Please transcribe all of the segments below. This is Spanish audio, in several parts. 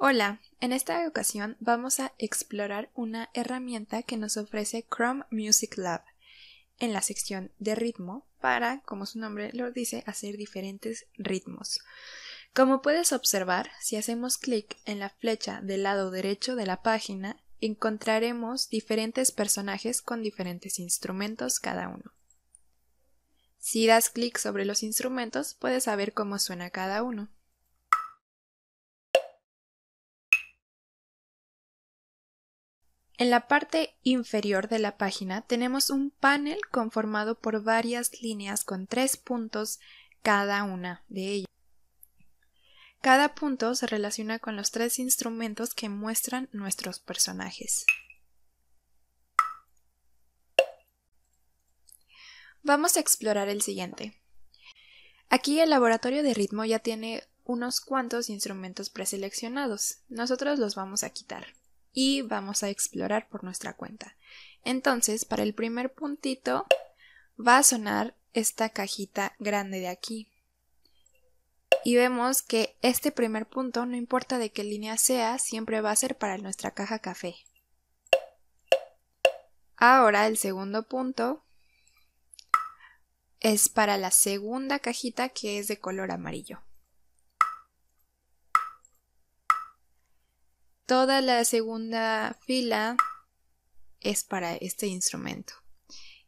Hola, en esta ocasión vamos a explorar una herramienta que nos ofrece Chrome Music Lab en la sección de ritmo para, como su nombre lo dice, hacer diferentes ritmos. Como puedes observar, si hacemos clic en la flecha del lado derecho de la página, encontraremos diferentes personajes con diferentes instrumentos cada uno. Si das clic sobre los instrumentos, puedes saber cómo suena cada uno. En la parte inferior de la página tenemos un panel conformado por varias líneas con tres puntos cada una de ellas. Cada punto se relaciona con los tres instrumentos que muestran nuestros personajes. Vamos a explorar el siguiente. Aquí el laboratorio de ritmo ya tiene unos cuantos instrumentos preseleccionados. Nosotros los vamos a quitar y vamos a explorar por nuestra cuenta. Entonces, para el primer puntito va a sonar esta cajita grande de aquí. Y vemos que este primer punto, no importa de qué línea sea, siempre va a ser para nuestra caja café. Ahora el segundo punto es para la segunda cajita que es de color amarillo. Toda la segunda fila es para este instrumento.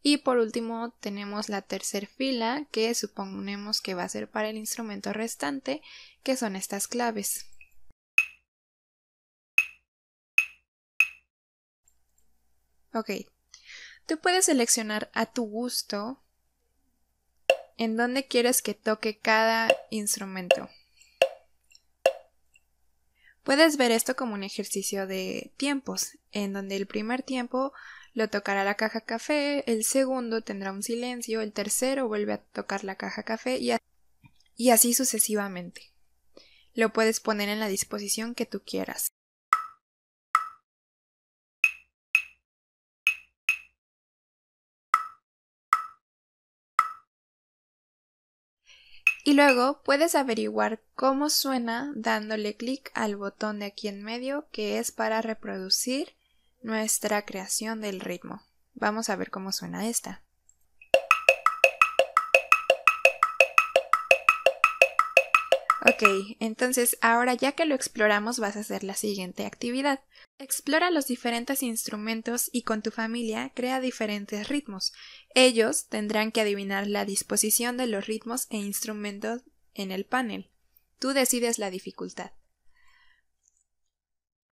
Y por último tenemos la tercera fila que suponemos que va a ser para el instrumento restante, que son estas claves. Ok, tú puedes seleccionar a tu gusto en dónde quieres que toque cada instrumento. Puedes ver esto como un ejercicio de tiempos, en donde el primer tiempo lo tocará la caja café, el segundo tendrá un silencio, el tercero vuelve a tocar la caja café y, así sucesivamente. Lo puedes poner en la disposición que tú quieras. Y luego puedes averiguar cómo suena dándole clic al botón de aquí en medio que es para reproducir nuestra creación del ritmo. Vamos a ver cómo suena esta. Ok, entonces ahora ya que lo exploramos vas a hacer la siguiente actividad. Explora los diferentes instrumentos y con tu familia crea diferentes ritmos. Ellos tendrán que adivinar la disposición de los ritmos e instrumentos en el panel. Tú decides la dificultad.